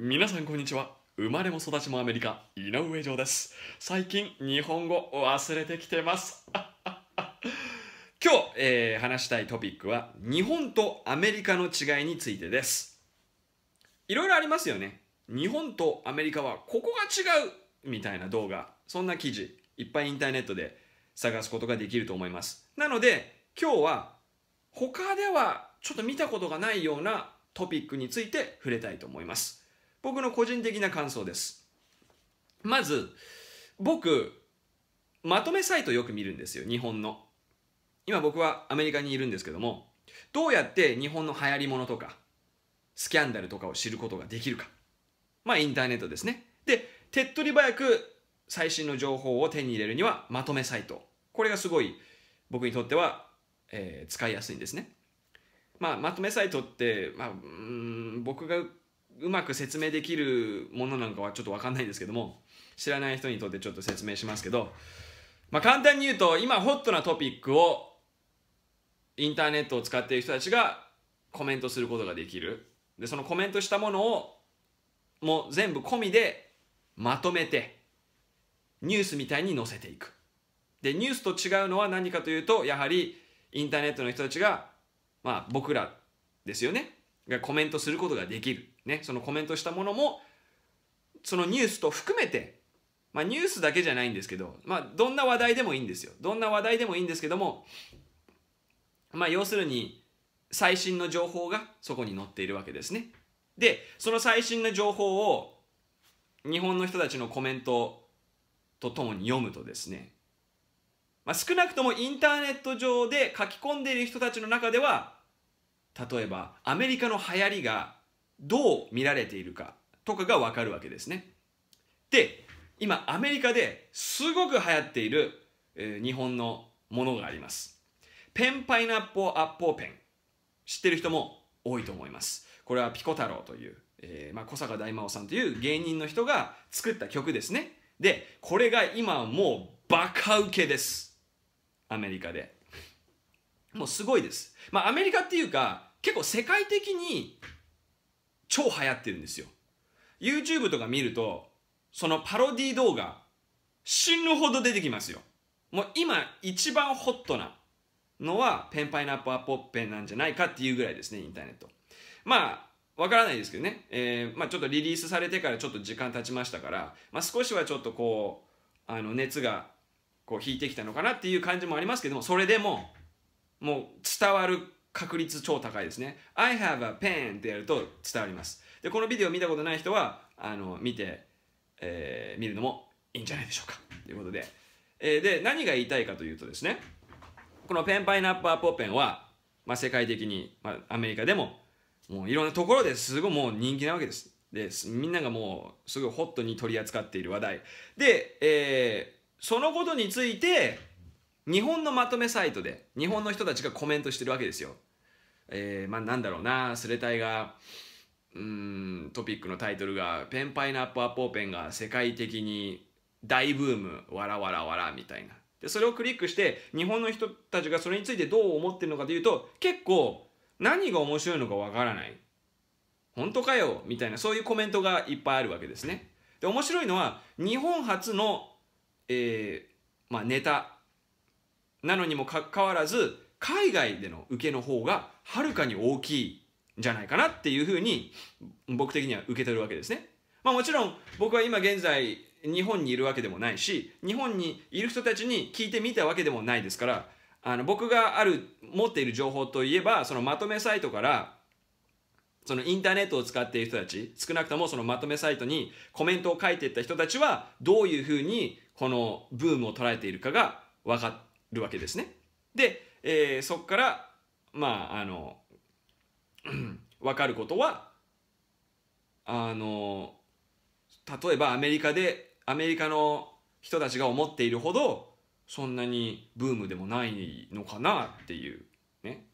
皆さんこんにちは生まれも育ちもアメリカ井上城です最近日本語忘れてきてます 今日、えー、話したいトピックは日本とアメリカの違いについてですいろいろありますよね日本とアメリカはここが違うみたいな動画そんな記事いっぱいインターネットで探すことができると思いますなので今日は他ではちょっと見たことがないようなトピックについて触れたいと思います僕の個人的な感想です。まず、僕、まとめサイトよく見るんですよ、日本の。今僕はアメリカにいるんですけども、どうやって日本の流行りものとか、スキャンダルとかを知ることができるか。まあ、インターネットですね。で、手っ取り早く最新の情報を手に入れるにはまとめサイト。これがすごい僕にとっては、えー、使いやすいんですね。まあ、まとめサイトって、まあ、うん僕がうまく説明できるものなんかはちょっと分かんないんですけども知らない人にとってちょっと説明しますけど、まあ、簡単に言うと今ホットなトピックをインターネットを使っている人たちがコメントすることができるでそのコメントしたものをもう全部込みでまとめてニュースみたいに載せていくでニュースと違うのは何かというとやはりインターネットの人たちがまあ僕らですよねがコメントすることができる。ね、そのコメントしたものも、そのニュースと含めて、まあニュースだけじゃないんですけど、まあどんな話題でもいいんですよ。どんな話題でもいいんですけども、まあ要するに最新の情報がそこに載っているわけですね。で、その最新の情報を日本の人たちのコメントとともに読むとですね、まあ、少なくともインターネット上で書き込んでいる人たちの中では例えばアメリカの流行りがどう見られているかとかがわかるわけですね。で、今アメリカですごく流行っている、えー、日本のものがあります。ペンパイナップル、アッポーペン。知ってる人も多いと思います。これはピコ太郎という、えー、まあ、小坂大魔王さんという芸人の人が作った曲ですね。で、これが今もうバカウケです。アメリカで。もうすごいです。まあアメリカっていうか、結構世界的に超流行ってるんですよ。YouTube とか見ると、そのパロディ動画、死ぬほど出てきますよ。もう今一番ホットなのは、ペンパイナップアポッペンなんじゃないかっていうぐらいですね、インターネット。まあ、わからないですけどね、えー、まあちょっとリリースされてからちょっと時間経ちましたから、まあ少しはちょっとこう、あの熱がこう引いてきたのかなっていう感じもありますけども、それでも、もう伝わる確率超高いですね。I have a pen ってやると伝わります。で、このビデオ見たことない人は、あの、見て、えー、見るのもいいんじゃないでしょうか。ということで。えー、で、何が言いたいかというとですね、このペンパイナップアッペンは、まあ、世界的に、まあ、アメリカでも、もういろんなところですごいもう人気なわけです。で、みんながもうすごいホットに取り扱っている話題。で、えー、そのことについて、日本のまとめサイトで、日本の人たちがコメントしてるわけですよ。えー、まあなんだろうな、スレタイが、うん、トピックのタイトルが、ペンパイナップアポーペンが世界的に大ブーム、わらわらわらみたいな。で、それをクリックして、日本の人たちがそれについてどう思ってるのかというと、結構、何が面白いのかわからない。本当かよみたいな、そういうコメントがいっぱいあるわけですね。で、面白いのは、日本初の、えー、まあネタ、なのにもかかわらず、海外での受けの方がはるかに大きいんじゃないかなっていうふうに僕的には受け取るわけですね。まあ、もちろん僕は今現在日本にいるわけでもないし日本にいる人たちに聞いてみたわけでもないですからあの僕がある持っている情報といえばそのまとめサイトからそのインターネットを使っている人たち少なくともそのまとめサイトにコメントを書いていった人たちはどういうふうにこのブームを捉えているかが分かるわけですね。でえー、そこからまああの分 かることはあの例えばアメリカでアメリカの人たちが思っているほどそんなにブームでもないのかなっていうね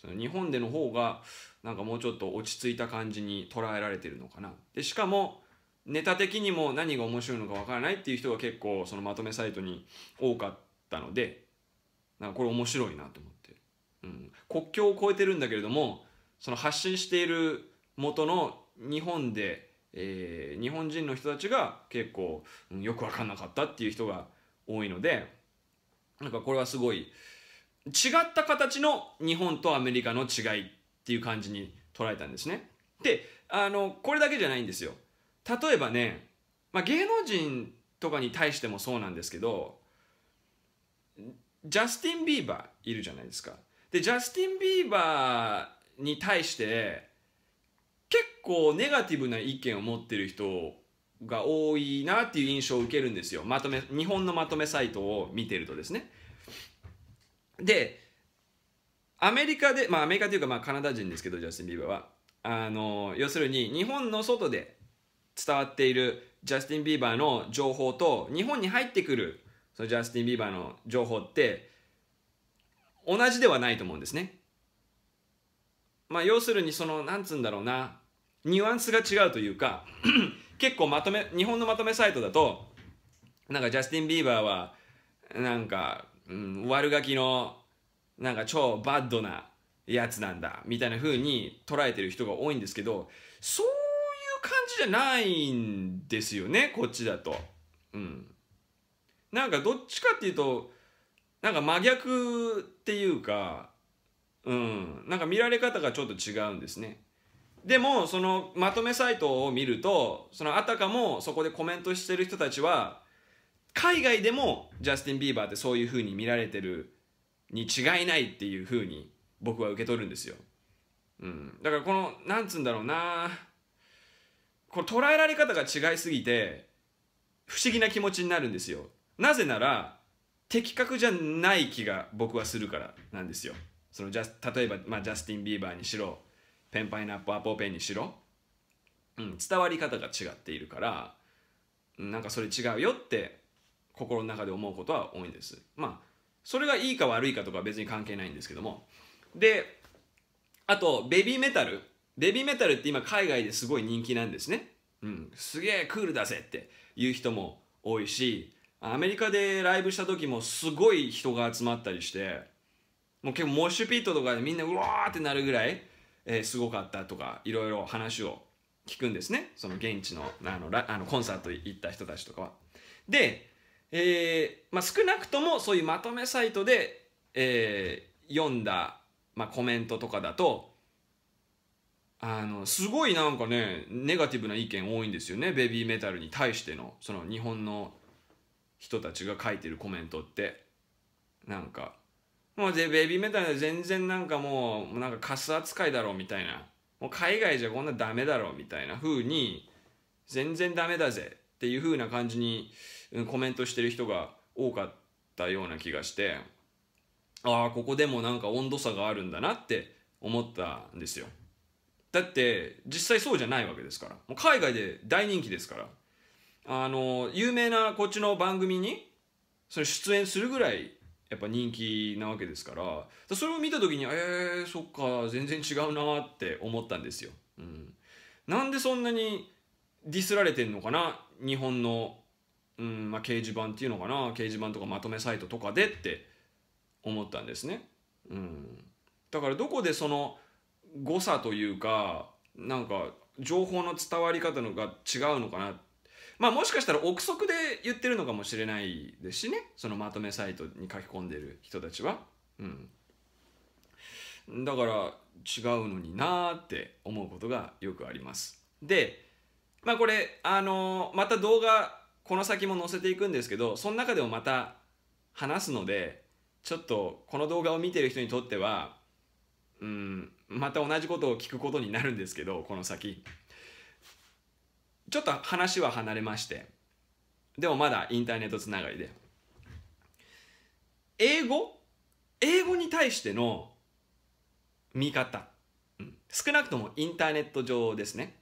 その日本での方がなんかもうちょっと落ち着いた感じに捉えられてるのかなでしかもネタ的にも何が面白いのかわからないっていう人が結構そのまとめサイトに多かったのでなんかこれ面白いなと思って、うん、国境を越えてるんだけれどもその発信している元の日本で、えー、日本人の人たちが結構、うん、よく分かんなかったっていう人が多いのでなんかこれはすごい違った形の日本とアメリカの違いっていう感じに捉えたんですね。であのこれだけじゃないんですよ。例えばね、まあ、芸能人とかに対してもそうなんですけどジャスティン・ビーバーいるじゃないですか。で、ジャスティン・ビーバーに対して、結構ネガティブな意見を持ってる人が多いなっていう印象を受けるんですよ。まとめ、日本のまとめサイトを見てるとですね。で、アメリカで、まあアメリカというかまあカナダ人ですけど、ジャスティン・ビーバーは。あの、要するに日本の外で伝わっているジャスティン・ビーバーの情報と日本に入ってくるそのジャスティン・ビーバーの情報って同じではないと思うんですね。まあ要するにそのなんつうんだろうなニュアンスが違うというか 結構まとめ日本のまとめサイトだとなんかジャスティン・ビーバーはなんか、うん、悪ガキのなんか超バッドなやつなんだみたいな風に捉えてる人が多いんですけどそういう感じじゃないんですよねこっちだと。うんなんかどっちかっていうとなんか真逆っていうかうんなんか見られ方がちょっと違うんですねでもそのまとめサイトを見るとそのあたかもそこでコメントしてる人たちは海外でもジャスティン・ビーバーってそういうふうに見られてるに違いないっていうふうに僕は受け取るんですよ、うん、だからこのなんつうんだろうなこれ捉えられ方が違いすぎて不思議な気持ちになるんですよなぜなら的確じゃない気が僕はするからなんですよそのジャ例えば、まあ、ジャスティン・ビーバーにしろペンパイナップ・アポペンにしろ、うん、伝わり方が違っているからなんかそれ違うよって心の中で思うことは多いんですまあそれがいいか悪いかとか別に関係ないんですけどもであとベビーメタルベビーメタルって今海外ですごい人気なんですね、うん、すげえクールだぜっていう人も多いしアメリカでライブした時もすごい人が集まったりしてもう結構モッシュピットとかでみんなうわーってなるぐらい、えー、すごかったとかいろいろ話を聞くんですねその現地のあのあのコンサート行った人たちとかは。で、えーまあ、少なくともそういうまとめサイトで、えー、読んだ、まあ、コメントとかだとあのすごいなんかねネガティブな意見多いんですよねベビーメタルに対してのその日本の人たちが書いてるコメントってなんかもうでベビーメタル全然なんかもうなんかカス扱いだろうみたいなもう海外じゃこんなダメだろうみたいな風に全然ダメだぜっていう風な感じにコメントしてる人が多かったような気がしてああここでもなんか温度差があるんだなって思ったんですよだって実際そうじゃないわけですからもう海外で大人気ですからあの、有名なこっちの番組に、それ出演するぐらい、やっぱ人気なわけですから、それを見た時に、えー、そっか、全然違うなって思ったんですよ。うん。なんでそんなにディスられてんのかな日本の、うんまあ、掲示板っていうのかな掲示板とかまとめサイトとかでって思ったんですね。うん。だからどこでその誤差というか、なんか情報の伝わり方のが違うのかなってまあ、もしかしたら憶測で言ってるのかもしれないですしねそのまとめサイトに書き込んでる人たちは。うんだから違うのになーって思うことがよくあります。で、まあこれ、あのー、また動画、この先も載せていくんですけど、その中でもまた話すので、ちょっとこの動画を見てる人にとっては、うん、また同じことを聞くことになるんですけど、この先。ちょっと話は離れましてでもまだインターネットつながりで英語英語に対しての見方、うん、少なくともインターネット上ですね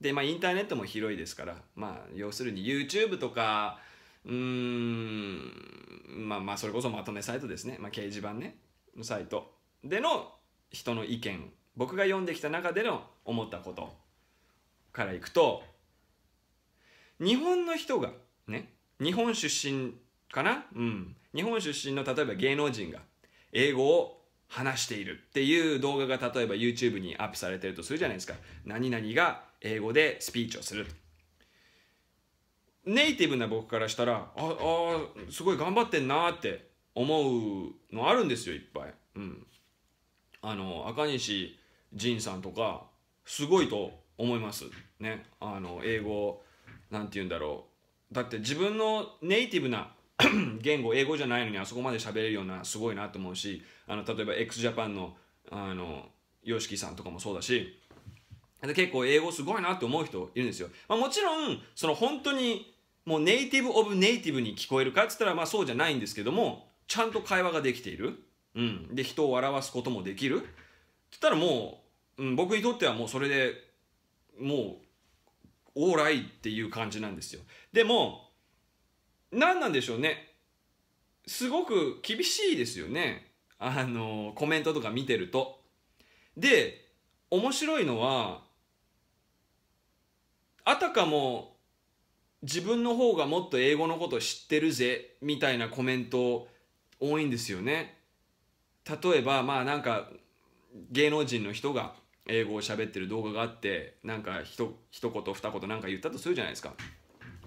でまあインターネットも広いですからまあ要するに YouTube とかうーんまあまあそれこそまとめサイトですね、まあ、掲示板ねのサイトでの人の意見僕が読んできた中での思ったことからいくと日本の人がね日本出身かなうん日本出身の例えば芸能人が英語を話しているっていう動画が例えば YouTube にアップされてるとするじゃないですか何々が英語でスピーチをするネイティブな僕からしたらああすごい頑張ってんなって思うのあるんですよいっぱい、うん、あの赤西仁さんとかすごいと思いますねあの英語何て言うんだろうだって自分のネイティブな 言語英語じゃないのにあそこまで喋れるようなすごいなと思うしあの例えば XJAPAN のあの YOSHIKI さんとかもそうだしで結構英語すごいなって思う人いるんですよ、まあ、もちろんその本当にもうネイティブ・オブ・ネイティブに聞こえるかっつったらまあそうじゃないんですけどもちゃんと会話ができている、うん、で人を笑わすこともできるって言ったらもう、うん、僕にとってはもうそれでもうオーライっていう感じなんですよ。でも、何なんでしょうね。すごく厳しいですよね。あの、コメントとか見てると。で、面白いのは、あたかも自分の方がもっと英語のこと知ってるぜ、みたいなコメント多いんですよね。例えば、まあなんか、芸能人の人が、英語を喋ってる動画があってなんかひと一言二言なんか言ったとするじゃないですか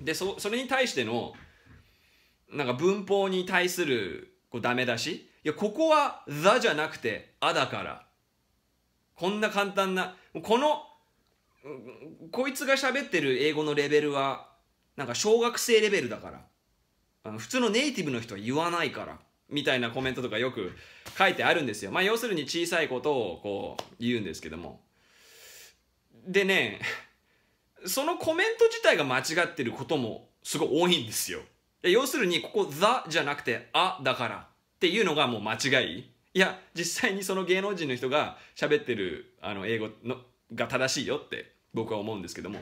でそそれに対してのなんか文法に対するこうダメ出しいやここは「ザ」じゃなくて「あ」だからこんな簡単なこのこいつが喋ってる英語のレベルはなんか小学生レベルだからあの普通のネイティブの人は言わないからみたいなコメントとかよく書いてあるんですよ。まあ要するに小さいことをこう言うんですけども。でね、そのコメント自体が間違ってることもすごい多いんですよ。要するにここ「the」じゃなくて「あ」だからっていうのがもう間違い。いや、実際にその芸能人の人が喋ってるあの英語のが正しいよって僕は思うんですけども。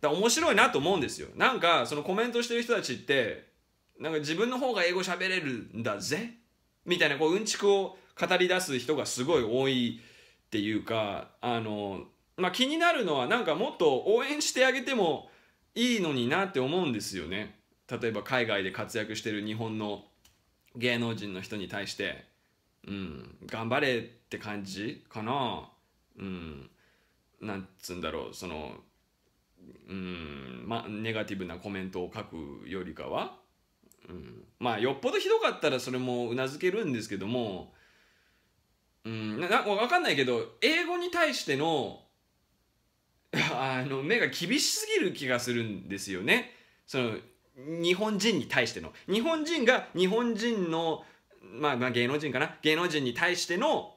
だ面白いなと思うんですよ。なんかそのコメントしてる人たちってなんか自分の方が英語喋れるんだぜみたいなこううんちくを語り出す人がすごい多いっていうかあの、まあ、気になるのはなんかもっと応援してあげてもいいのになって思うんですよね例えば海外で活躍してる日本の芸能人の人に対してうん頑張れって感じかなうんなんつうんだろうそのうんまあネガティブなコメントを書くよりかはうん、まあよっぽどひどかったらそれもうなずけるんですけども、うん、なな分かんないけど英語に対してのあの目が厳しすぎる気がするんですよね。その日本人に対しての日本人が日本人の、まあ、まあ芸能人かな芸能人に対しての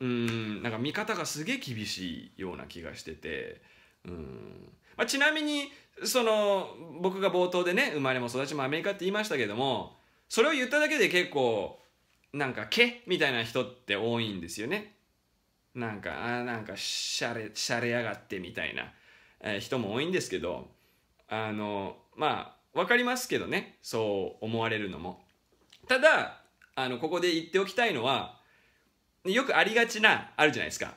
うんなんか見方がすげえ厳しいような気がしててうんまあ、ちなみにその僕が冒頭でね生まれも育ちもアメリカって言いましたけどもそれを言っただけで結構なんか「け」みたいな人って多いんですよね。なんかあなんかしゃれしゃれやがってみたいな、えー、人も多いんですけどあのまあ分かりますけどねそう思われるのも。ただあのここで言っておきたいのはよくありがちなあるじゃないですか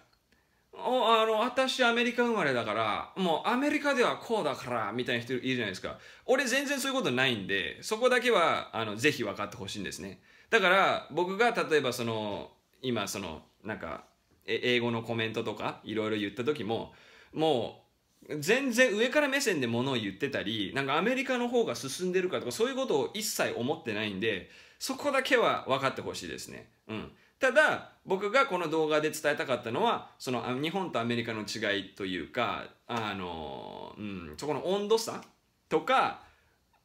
おあの私アメリカ生まれだからもうアメリカではこうだからみたいな人いるじゃないですか俺全然そういうことないんでそこだけはあのぜひ分かってほしいんですねだから僕が例えばその今そのなんか英語のコメントとかいろいろ言った時ももう全然上から目線でものを言ってたりなんかアメリカの方が進んでるかとかそういうことを一切思ってないんでそこだけは分かってほしいですねうんただ僕がこの動画で伝えたかったのはその日本とアメリカの違いというかあの、うん、そこの温度差とか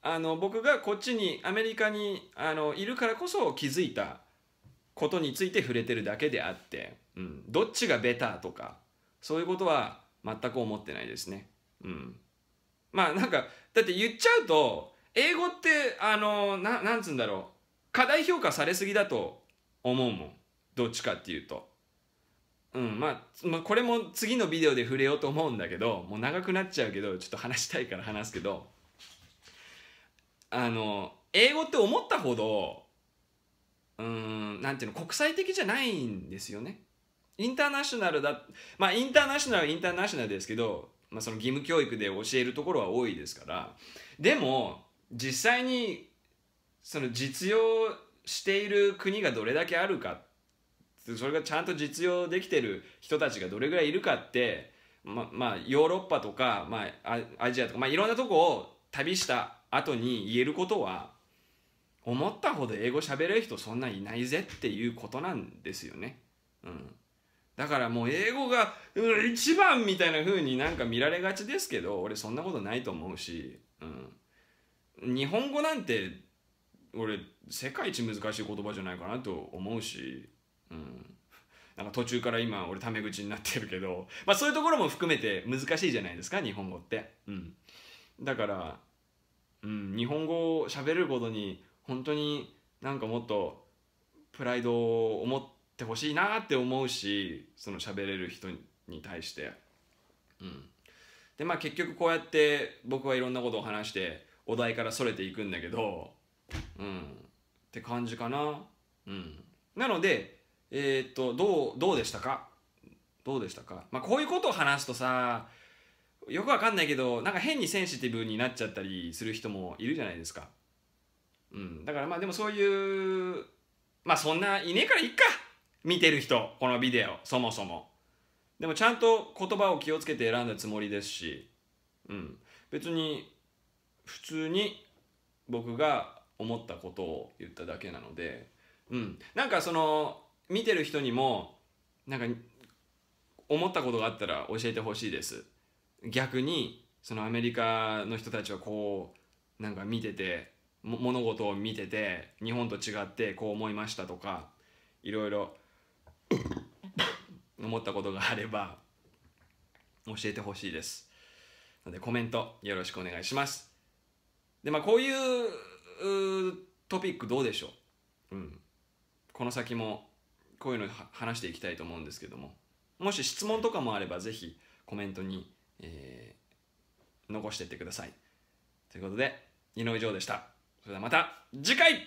あの僕がこっちにアメリカにあのいるからこそ気づいたことについて触れてるだけであって、うん、どっちがベターとかそういうことは全く思ってないですね。うん、まあなんかだって言っちゃうと英語ってあのななんつうんだろう過大評価されすぎだと思うもん。どっちかっていうと。うんまあ、まあ、これも次のビデオで触れようと思うんだけどもう長くなっちゃうけどちょっと話したいから話すけどあの英語って思ったほどうんなんていうの国際的じゃないんですよね。インターナショナルだまあインターナショナルはインターナショナルですけど、まあ、その義務教育で教えるところは多いですからでも実際にその実用している国がどれだけあるかっそれがちゃんと実用できてる人たちがどれぐらいいるかってままあヨーロッパとか、まあ、アジアとか、まあ、いろんなとこを旅した後に言えることは思ったほど英語喋れる人そんないないぜっていうことなんですよね。うん、だからもう英語が一番みたいな風になんか見られがちですけど俺そんなことないと思うし、うん、日本語なんて俺世界一難しい言葉じゃないかなと思うしうん、なんか途中から今俺タメ口になってるけど、まあ、そういうところも含めて難しいじゃないですか日本語って、うん、だから、うん、日本語を喋ることに本当になんかもっとプライドを持ってほしいなって思うしその喋れる人に対して、うん、でまあ結局こうやって僕はいろんなことを話してお題からそれていくんだけどうんって感じかなうんなのでえー、っと、どう、どうでしたかどうでしたかまあ、こういうことを話すとさ、よくわかんないけど、なんか変にセンシティブになっちゃったりする人もいるじゃないですか。うん。だからまあでもそういう、まあそんないねえからいっか見てる人、このビデオ、そもそも。でもちゃんと言葉を気をつけて選んだつもりですし、うん。別に、普通に僕が思ったことを言っただけなので、うん。なんかその、見てる人にもなんか思ったことがあったら教えてほしいです逆にそのアメリカの人たちはこうなんか見てて物事を見てて日本と違ってこう思いましたとかいろいろ 思ったことがあれば教えてほしいですのでコメントよろしくお願いしますでまあこういうトピックどうでしょう、うん、この先もこういうの話していきたいと思うんですけどももし質問とかもあればぜひコメントに、えー、残してってくださいということで井上城でしたそれではまた次回